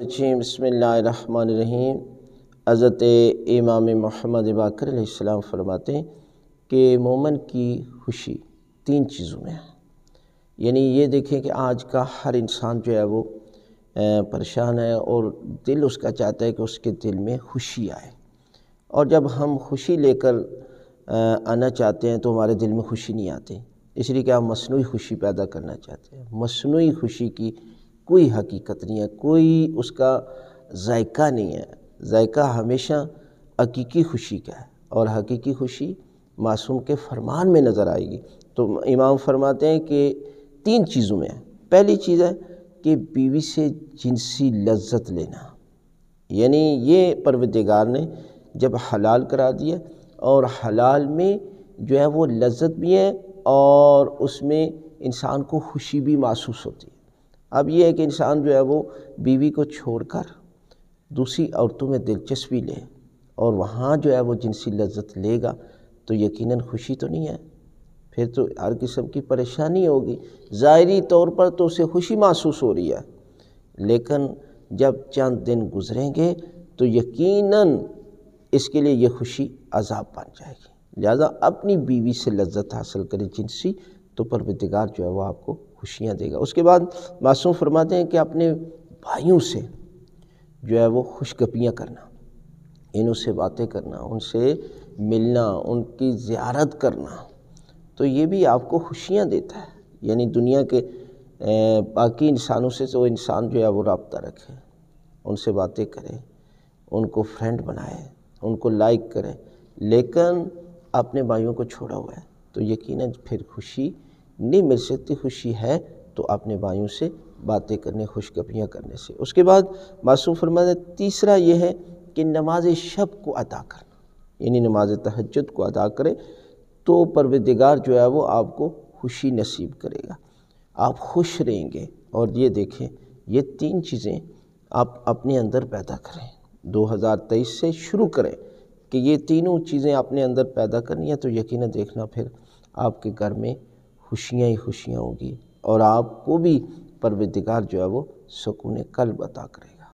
जी बसमीम हज़रत इमाम महमद बकर फरमाते कि मोमन की खुशी तीन चीज़ों में है यानी ये देखें कि आज का हर इंसान जो है वो परेशान है और दिल उसका चाहता है कि उसके दिल में खुशी आए और जब हम खुशी लेकर आना चाहते हैं तो हमारे दिल में खुशी नहीं आती इसलिए क्या मसनू खुशी पैदा करना चाहते हैं मसनू खुशी की कोई हकीकत नहीं है कोई उसका जायका नहीं है जायका हमेशा हकीकी खुशी का है और हकीकी खुशी मासूम के फरमान में नज़र आएगी तो इमाम फरमाते हैं कि तीन चीज़ों में पहली चीज़ है कि बीवी से जिनसी लज्जत लेना यानी ये परवतगार ने जब हलाल करा दिया और हलाल में जो है वो लज्जत भी है और उसमें इंसान को खुशी भी महसूस होती है अब ये है कि इंसान जो है वो बीवी को छोड़कर दूसरी औरतों में दिलचस्पी ले और वहाँ जो है वो जिनसी लज्जत लेगा तो यकीनन खुशी तो नहीं है फिर तो हर किस्म की परेशानी होगी ज़ाहरी तौर पर तो उसे खुशी महसूस हो रही है लेकिन जब चंद दिन गुजरेंगे तो यकीनन इसके लिए ये खुशी अजाब बन जाएगी लिहाजा अपनी बीवी से लज्जत हासिल करें जिनसी तो परवदिगार जो है वो आपको खुशियाँ देगा उसके बाद मासूम फरमाते हैं कि अपने भाइयों से जो है वो खुशगपियाँ करना इन से बातें करना उनसे मिलना उनकी ज़्यारत करना तो ये भी आपको खुशियाँ देता है यानी दुनिया के बाकी इंसानों से वो तो इंसान जो है वो रबता रखे उनसे बातें करे उनको फ्रेंड बनाए उनको लाइक करे लेकिन अपने भाइयों को छोड़ा हुआ है तो यकीन फिर खुशी नहीं मिल सकती खुशी है तो अपने भाइयों से बातें करने खुशगपियाँ करने से उसके बाद मासूम फरमाते तीसरा ये है कि नमाज शब को अदा करना यानी नमाज तहजद को अदा करें तो परवदिगार जो है वो आपको खुशी नसीब करेगा आप खुश रहेंगे और ये देखें ये तीन चीज़ें आप अपने अंदर पैदा करें 2023 से शुरू करें कि ये तीनों चीज़ें अपने अंदर पैदा करनी है तो यकीन देखना फिर आपके घर में खुशियाँ ही खुशियाँ होगी और आपको भी परवदिगार जो है वो सुकून कल बता करें